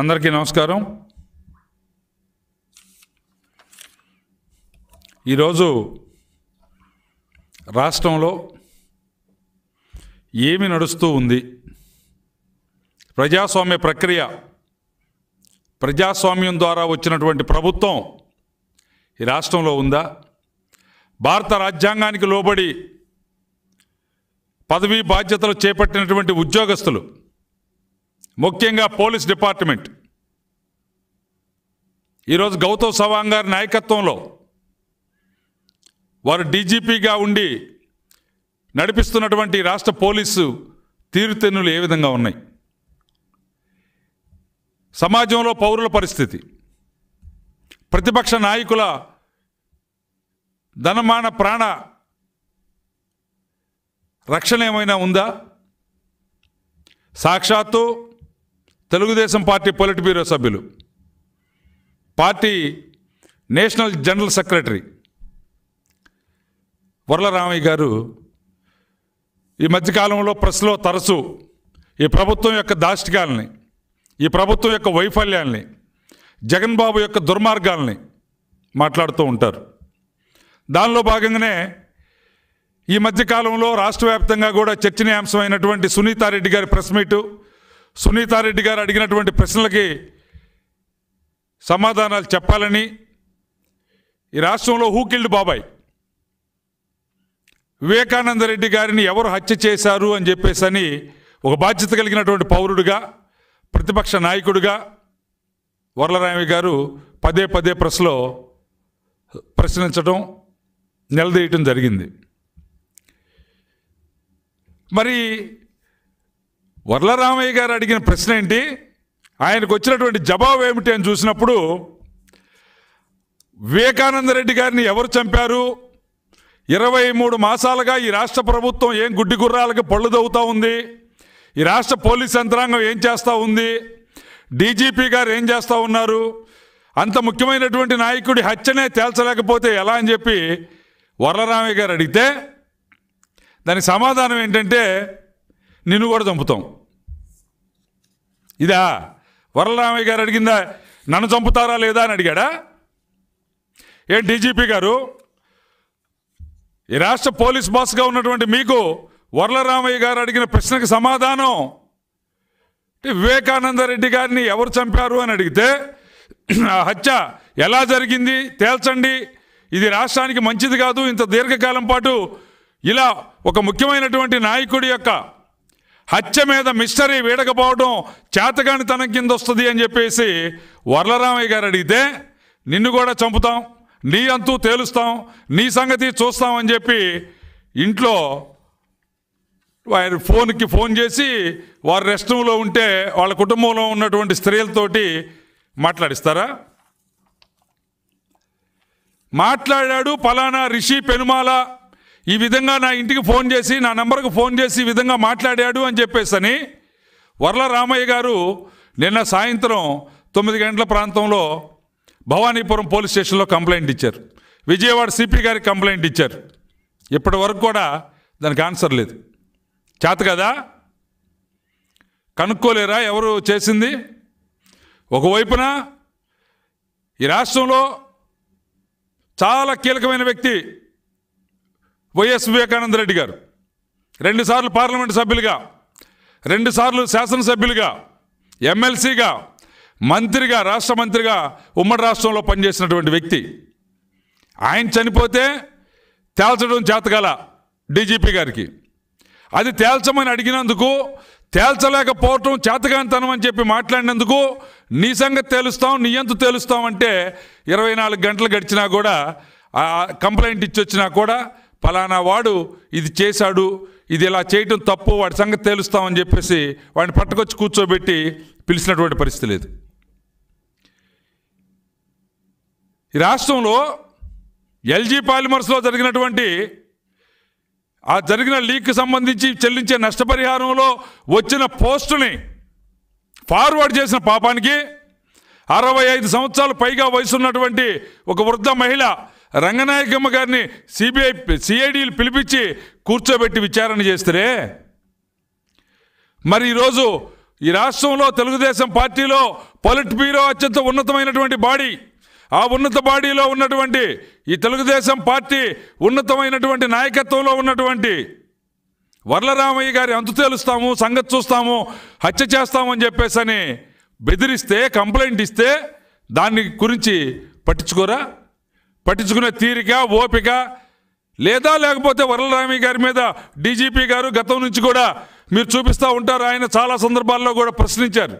అందరికీ నమస్కారం ఈరోజు రాష్ట్రంలో ఏమి నడుస్తూ ఉంది ప్రజాస్వామ్య ప్రక్రియ ప్రజాస్వామ్యం ద్వారా వచ్చినటువంటి ప్రభుత్వం ఈ రాష్ట్రంలో ఉందా భారత రాజ్యాంగానికి లోబడి పదవీ బాధ్యతలు చేపట్టినటువంటి ఉద్యోగస్తులు ముఖ్యంగా పోలీస్ డిపార్ట్మెంట్ ఈరోజు గౌతమ్ సవాంగ్ గారి నాయకత్వంలో వారు డీజీపీగా ఉండి నడిపిస్తున్నటువంటి రాష్ట్ర పోలీసు తీరుతెన్నులు ఏ విధంగా ఉన్నాయి సమాజంలో పౌరుల పరిస్థితి ప్రతిపక్ష నాయకుల ధనమాన ప్రాణ రక్షణ ఏమైనా ఉందా సాక్షాత్తు తెలుగుదేశం పార్టీ పొలిట్ బ్యూరో సభ్యులు party national general secretary Varla Ramaiah గారు ఈ మధ్యకాలంలో ప్రెస్లో తరచు ఈ ప్రభుత్వం యొక్క దాష్టికాలని ఈ ప్రభుత్వం యొక్క వైఫల్యాల్ని జగన్ బాబు యొక్క దుర్మార్గాల్ని మాట్లాడుతూ ఉంటారు దానిలో భాగంగానే ఈ మధ్యకాలంలో రాష్ట్ర వ్యాప్తంగా కూడా చర్చనీయాంశమైనటువంటి సునీతారెడ్డి గారి ప్రెస్ మీటు సునీతారెడ్డి గారు అడిగినటువంటి ప్రశ్నలకి సమాధానాలు చెప్పాలని ఈ రాష్ట్రంలో హూకిల్డ్ బాబాయ్ వివేకానందరెడ్డి గారిని ఎవరు హత్య చేశారు అని చెప్పేసి అని ఒక బాధ్యత కలిగినటువంటి పౌరుడిగా ప్రతిపక్ష నాయకుడిగా వరలరామి గారు పదే పదే ప్రశ్నలో ప్రశ్నించడం నిలదీయటం జరిగింది మరి వర్లరామయ్య గారు అడిగిన ప్రశ్న ఏంటి ఆయనకు వచ్చినటువంటి జవాబు ఏమిటి అని చూసినప్పుడు వివేకానంద రెడ్డి గారిని ఎవరు చంపారు ఇరవై మూడు మాసాలుగా ఈ రాష్ట్ర ప్రభుత్వం ఏం గుడ్డి గుర్రాలకి పళ్ళు దవ్వుతూ ఉంది ఈ రాష్ట్ర పోలీస్ యంత్రాంగం ఏం చేస్తూ ఉంది డీజీపీ గారు ఏం చేస్తూ ఉన్నారు అంత ముఖ్యమైనటువంటి నాయకుడి హత్యనే తేల్చలేకపోతే ఎలా అని చెప్పి వరలరామయ్య గారు అడిగితే దానికి సమాధానం ఏంటంటే నిన్ను కూడా చంపుతాం ఇదా వరలరామయ్య గారు అడిగిందా నన్ను చంపుతారా లేదా అని అడిగాడా ఏ డీజీపీ గారు ఈ రాష్ట్ర పోలీస్ బాస్గా ఉన్నటువంటి మీకు వరలరామయ్య గారు అడిగిన ప్రశ్నకు సమాధానం వివేకానందరెడ్డి గారిని ఎవరు చంపారు అని అడిగితే ఆ హత్య ఎలా జరిగింది తేల్చండి ఇది రాష్ట్రానికి మంచిది కాదు ఇంత దీర్ఘకాలం పాటు ఇలా ఒక ముఖ్యమైనటువంటి నాయకుడి యొక్క హత్య మీద మిస్టరీ వీడకపోవడం చేతకాని తన కింద వస్తుంది అని చెప్పేసి వరలరామయ్య గారు అడిగితే నిన్ను కూడా చంపుతాం నీ అంతూ తేలుస్తాం నీ సంగతి చూస్తాం అని చెప్పి ఇంట్లో ఆయన ఫోన్కి ఫోన్ చేసి వారు రెస్ట్ రూమ్లో ఉంటే వాళ్ళ కుటుంబంలో ఉన్నటువంటి స్త్రీలతోటి మాట్లాడిస్తారా మాట్లాడాడు పలానా రిషి పెనుమాల ఈ విధంగా నా ఇంటికి ఫోన్ చేసి నా నెంబర్కు ఫోన్ చేసి ఈ విధంగా మాట్లాడాడు అని చెప్పేసని వరల రామయ్య గారు నిన్న సాయంత్రం తొమ్మిది గంటల ప్రాంతంలో భవానీపురం పోలీస్ స్టేషన్లో కంప్లైంట్ ఇచ్చారు విజయవాడ సిపి గారికి కంప్లైంట్ ఇచ్చారు ఇప్పటి వరకు కూడా దానికి ఆన్సర్ లేదు చేత కదా కనుక్కోలేరా ఎవరు చేసింది ఒకవైపున ఈ రాష్ట్రంలో చాలా కీలకమైన వ్యక్తి వైఎస్ వివేకానంద రెడ్డి గారు రెండుసార్లు పార్లమెంటు సభ్యులుగా రెండుసార్లు శాసనసభ్యులుగా ఎమ్మెల్సీగా మంత్రిగా రాష్ట్ర మంత్రిగా ఉమ్మడి రాష్ట్రంలో పనిచేసినటువంటి వ్యక్తి ఆయన చనిపోతే తేల్చడం చేతగల డీజీపీ గారికి అది తేల్చమని అడిగినందుకు తేల్చలేకపోవటం చేతగానితనం అని చెప్పి మాట్లాడినందుకు నీ సంగతి తేలుస్తాం నీ ఎంత తేలుస్తాం అంటే ఇరవై నాలుగు గంటలు గడిచినా కూడా కంప్లైంట్ వచ్చినా కూడా ఫలానా వాడు ఇది చేశాడు ఇది ఇలా చేయటం తప్పు వాడి సంగతి తేలుస్తామని చెప్పేసి వాడిని పట్టుకొచ్చి కూర్చోబెట్టి పిలిచినటువంటి పరిస్థితి లేదు ఈ రాష్ట్రంలో ఎల్జీ పాలిమర్స్లో జరిగినటువంటి ఆ జరిగిన లీక్ సంబంధించి చెల్లించే నష్టపరిహారంలో వచ్చిన పోస్టుని ఫార్వర్డ్ చేసిన పాపానికి అరవై ఐదు సంవత్సరాలు పైగా వయసున్నటువంటి ఒక వృద్ధ మహిళ రంగనాయకమ్మ గారిని సిబిఐ సిఐడిలు పిలిపించి కూర్చోబెట్టి విచారణ చేస్తే మరి ఈరోజు ఈ రాష్ట్రంలో తెలుగుదేశం పార్టీలో పొలిట్ బ్యూరో అత్యంత ఉన్నతమైనటువంటి బాడీ ఆ ఉన్నత బాడీలో ఉన్నటువంటి ఈ తెలుగుదేశం పార్టీ ఉన్నతమైనటువంటి నాయకత్వంలో ఉన్నటువంటి వర్లరామయ్య గారి అంతు తేలుస్తాము సంగతి చూస్తాము హత్య చేస్తామని చెప్పేసి అని బెదిరిస్తే కంప్లైంట్ ఇస్తే దాని గురించి పట్టించుకోరా పట్టించుకునే తీరిక ఓపిక లేదా లేకపోతే వరలరామి గారి మీద డీజీపీ గారు గతం నుంచి కూడా మీరు చూపిస్తూ ఉంటారు ఆయన చాలా సందర్భాల్లో కూడా ప్రశ్నించారు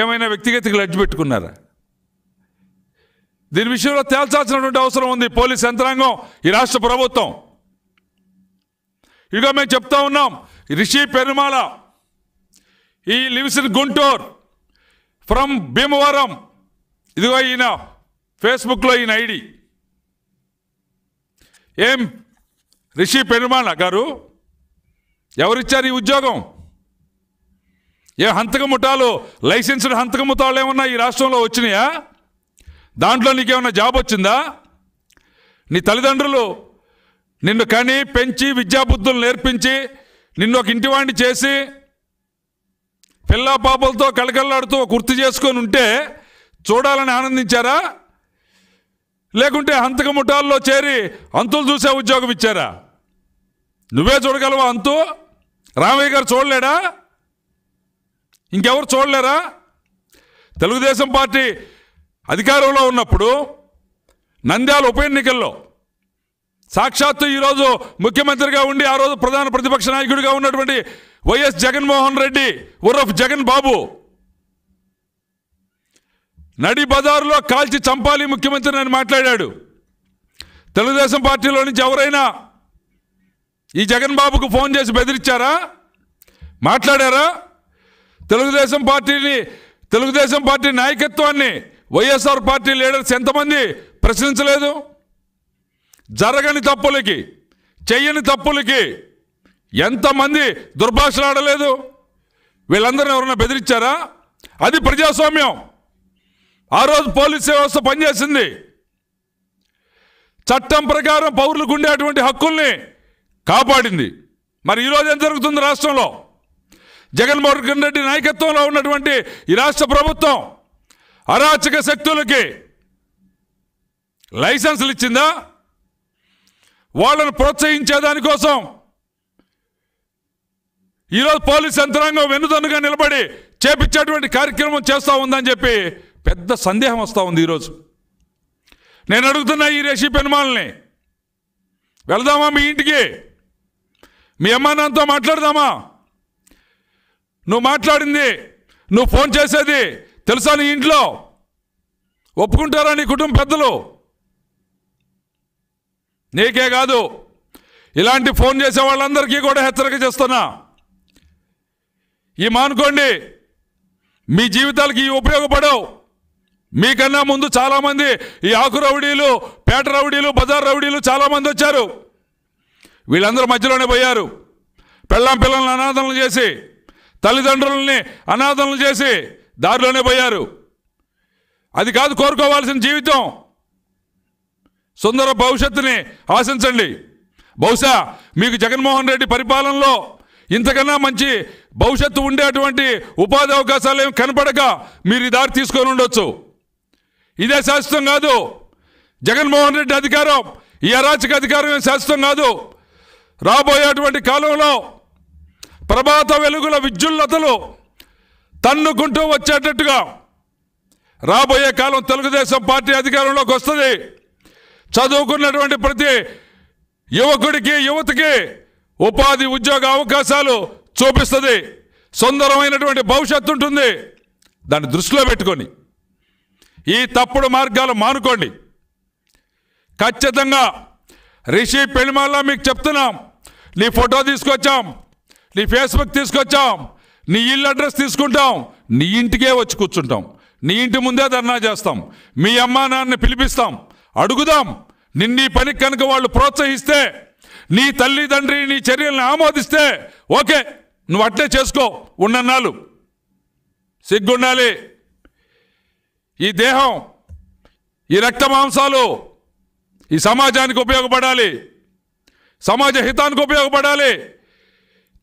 ఏమైనా వ్యక్తిగత లడ్జి పెట్టుకున్నారా దీని విషయంలో తేల్చాల్సినటువంటి అవసరం ఉంది పోలీస్ యంత్రాంగం ఈ రాష్ట్ర ప్రభుత్వం ఇక మేము చెప్తా ఉన్నాం Rishi Perumala he lives in Guntur from Bhimavaram ఇదిగో ఈయన ఫేస్బుక్లో ఈయన ఐడి ఏం రిషి పెరుమాళ గారు ఎవరిచ్చారు ఈ ఉద్యోగం ఏ హంతక ముఠాలు లైసెన్స్డ్ హంతక ముఠాలు ఏమన్నా ఈ రాష్ట్రంలో వచ్చినాయా దాంట్లో నీకేమన్నా జాబ్ వచ్చిందా నీ తల్లిదండ్రులు నిన్ను కని పెంచి విద్యాబుద్ధులు నేర్పించి నిన్ను ఒక ఇంటివాణ్ణి చేసి పిల్లా పాపలతో కళకళలాడుతూ గుర్తు చేసుకొని ఉంటే చూడాలని ఆనందించారా లేకుంటే హంతక ముఠాల్లో చేరి అంతులు చూసే ఉద్యోగం ఇచ్చారా నువ్వే చూడగలవా అంతు రామయ్య గారు చూడలేడా ఇంకెవరు చూడలేరా తెలుగుదేశం పార్టీ అధికారంలో ఉన్నప్పుడు నంద్యాల ఉప ఎన్నికల్లో సాక్షాత్తు ఈరోజు ముఖ్యమంత్రిగా ఉండి ఆ రోజు ప్రధాన ప్రతిపక్ష నాయకుడిగా ఉన్నటువంటి వైఎస్ జగన్మోహన్ రెడ్డి ఉర్రఫ్ జగన్ బాబు నడి బజారులో కాల్చి చంపాలి ముఖ్యమంత్రి నేను మాట్లాడాడు తెలుగుదేశం పార్టీలో నుంచి ఎవరైనా ఈ జగన్ బాబుకు ఫోన్ చేసి బెదిరించారా మాట్లాడారా తెలుగుదేశం పార్టీని తెలుగుదేశం పార్టీ నాయకత్వాన్ని వైఎస్ఆర్ పార్టీ లీడర్స్ ఎంతమంది ప్రశ్నించలేదు జరగని తప్పులకి చెయ్యని తప్పులకి ఎంతమంది దుర్భాషలాడలేదు వీళ్ళందరిని ఎవరైనా బెదిరించారా అది ప్రజాస్వామ్యం ఆ రోజు పోలీస్ వ్యవస్థ పనిచేసింది చట్టం ప్రకారం పౌరులకు ఉండేటువంటి హక్కుల్ని కాపాడింది మరి ఈరోజు ఏం జరుగుతుంది రాష్ట్రంలో జగన్మోహన్ రెడ్డి నాయకత్వంలో ఉన్నటువంటి ఈ రాష్ట్ర ప్రభుత్వం అరాచక శక్తులకి లైసెన్సులు ఇచ్చిందా వాళ్ళను ప్రోత్సహించే దానికోసం ఈరోజు పోలీస్ యంత్రాంగం వెన్నుదన్నుగా నిలబడి చేపించేటువంటి కార్యక్రమం చేస్తూ ఉందని చెప్పి పెద్ద సందేహం వస్తూ ఉంది ఈరోజు నేను అడుగుతున్నా ఈ రేషి పెనుమాలని వెళదామా మీ ఇంటికి మీ అమ్మానాన్నతో నాన్నతో మాట్లాడదామా నువ్వు మాట్లాడింది నువ్వు ఫోన్ చేసేది తెలుసా నీ ఇంట్లో ఒప్పుకుంటారా నీ కుటుంబ పెద్దలు నీకే కాదు ఇలాంటి ఫోన్ చేసే వాళ్ళందరికీ కూడా హెచ్చరిక చేస్తున్నా ఈ మానుకోండి మీ జీవితాలకి ఉపయోగపడవు మీకన్నా ముందు చాలామంది ఈ ఆకు రౌడీలు పేట రౌడీలు బజార్ రౌడీలు చాలామంది వచ్చారు వీళ్ళందరూ మధ్యలోనే పోయారు పెళ్ళం పిల్లల్ని అనాథనలు చేసి తల్లిదండ్రులని అనాథనలు చేసి దారిలోనే పోయారు అది కాదు కోరుకోవాల్సిన జీవితం సుందర భవిష్యత్తుని ఆశించండి బహుశా మీకు జగన్మోహన్ రెడ్డి పరిపాలనలో ఇంతకన్నా మంచి భవిష్యత్తు ఉండేటువంటి ఉపాధి అవకాశాలు ఏమి కనపడక మీరు ఈ దారి తీసుకొని ఉండొచ్చు ఇదే శాశ్వతం కాదు జగన్మోహన్ రెడ్డి అధికారం ఈ అరాచక అధికారం శాశ్వతం కాదు రాబోయేటువంటి కాలంలో ప్రభాత వెలుగుల విద్యుల్లతలు తన్నుకుంటూ వచ్చేటట్టుగా రాబోయే కాలం తెలుగుదేశం పార్టీ అధికారంలోకి వస్తుంది చదువుకున్నటువంటి ప్రతి యువకుడికి యువతకి ఉపాధి ఉద్యోగ అవకాశాలు చూపిస్తుంది సుందరమైనటువంటి భవిష్యత్తు ఉంటుంది దాన్ని దృష్టిలో పెట్టుకొని ఈ తప్పుడు మార్గాలు మానుకోండి ఖచ్చితంగా రిషి పెళ్లిమాల్లో మీకు చెప్తున్నాం నీ ఫోటో తీసుకొచ్చాం నీ ఫేస్బుక్ తీసుకొచ్చాం నీ ఇల్లు అడ్రస్ తీసుకుంటాం నీ ఇంటికే వచ్చి కూర్చుంటాం నీ ఇంటి ముందే ధర్నా చేస్తాం మీ అమ్మ నాన్నని పిలిపిస్తాం అడుగుదాం నిన్నీ పనికి కనుక వాళ్ళు ప్రోత్సహిస్తే నీ తల్లిదండ్రి నీ చర్యలను ఆమోదిస్తే ఓకే నువ్వు అట్లే చేసుకో ఉన్నన్నాళ్ళు సిగ్గుండాలి ఈ దేహం ఈ రక్త మాంసాలు ఈ సమాజానికి ఉపయోగపడాలి సమాజ హితానికి ఉపయోగపడాలి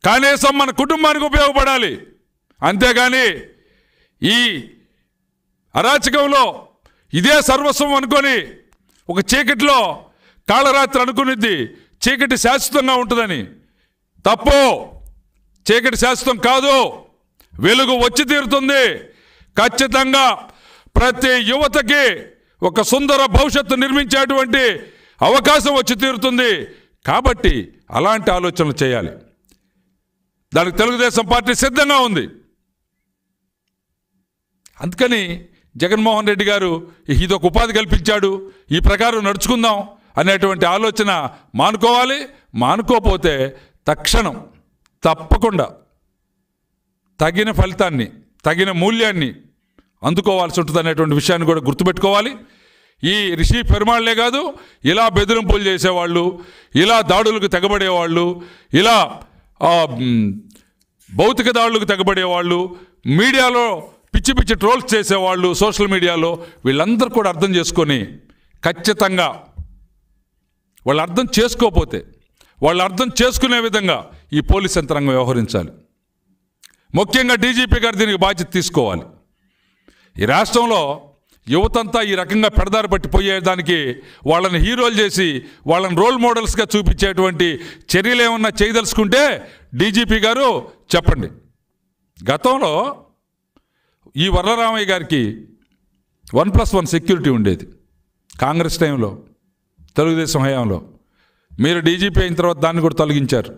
కనీసం మన కుటుంబానికి ఉపయోగపడాలి అంతేగాని ఈ అరాచకంలో ఇదే సర్వస్వం అనుకొని ఒక చీకటిలో కాళరాత్రి అనుకునిద్ది చీకటి శాశ్వతంగా ఉంటుందని తప్పు చీకటి శాశ్వతం కాదు వెలుగు వచ్చి తీరుతుంది ఖచ్చితంగా ప్రతి యువతకి ఒక సుందర భవిష్యత్తు నిర్మించేటువంటి అవకాశం వచ్చి తీరుతుంది కాబట్టి అలాంటి ఆలోచనలు చేయాలి దానికి తెలుగుదేశం పార్టీ సిద్ధంగా ఉంది అందుకని జగన్మోహన్ రెడ్డి గారు ఇదొక ఉపాధి కల్పించాడు ఈ ప్రకారం నడుచుకుందాం అనేటువంటి ఆలోచన మానుకోవాలి మానుకోపోతే తక్షణం తప్పకుండా తగిన ఫలితాన్ని తగిన మూల్యాన్ని అందుకోవాల్సి ఉంటుంది అనేటువంటి విషయాన్ని కూడా గుర్తుపెట్టుకోవాలి ఈ రిషి పెరుమాళ్లే కాదు ఇలా బెదిరింపులు చేసేవాళ్ళు ఇలా దాడులకు తెగబడేవాళ్ళు ఇలా భౌతిక దాడులకు తెగబడేవాళ్ళు మీడియాలో పిచ్చి పిచ్చి ట్రోల్స్ చేసేవాళ్ళు సోషల్ మీడియాలో వీళ్ళందరూ కూడా అర్థం చేసుకొని ఖచ్చితంగా వాళ్ళు అర్థం చేసుకోకపోతే వాళ్ళు అర్థం చేసుకునే విధంగా ఈ పోలీస్ యంత్రాంగం వ్యవహరించాలి ముఖ్యంగా డీజీపీ గారు దీనికి బాధ్యత తీసుకోవాలి ఈ రాష్ట్రంలో యువతంతా ఈ రకంగా పెడదారి పట్టిపోయేదానికి వాళ్ళని హీరోలు చేసి వాళ్ళని రోల్ మోడల్స్గా చూపించేటువంటి చర్యలు ఏమన్నా చేయదలుచుకుంటే డీజీపీ గారు చెప్పండి గతంలో ఈ వరలరామయ్య గారికి వన్ ప్లస్ వన్ సెక్యూరిటీ ఉండేది కాంగ్రెస్ టైంలో తెలుగుదేశం హయాంలో మీరు డీజీపీ అయిన తర్వాత దాన్ని కూడా తొలగించారు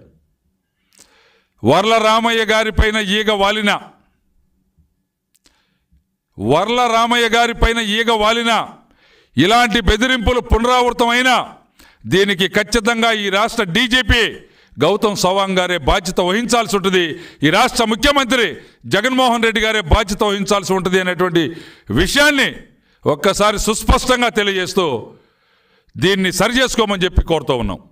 వరలరామయ్య గారి గారిపైన ఈగ వాలిన వర్ల రామయ్య గారి పైన ఈగ వాలిన ఇలాంటి బెదిరింపులు పునరావృతమైనా దీనికి ఖచ్చితంగా ఈ రాష్ట్ర డీజీపీ గౌతమ్ సవాంగ్ గారే బాధ్యత వహించాల్సి ఉంటుంది ఈ రాష్ట్ర ముఖ్యమంత్రి జగన్మోహన్ రెడ్డి గారే బాధ్యత వహించాల్సి ఉంటుంది అనేటువంటి విషయాన్ని ఒక్కసారి సుస్పష్టంగా తెలియజేస్తూ దీన్ని సరిచేసుకోమని చెప్పి కోరుతూ ఉన్నాం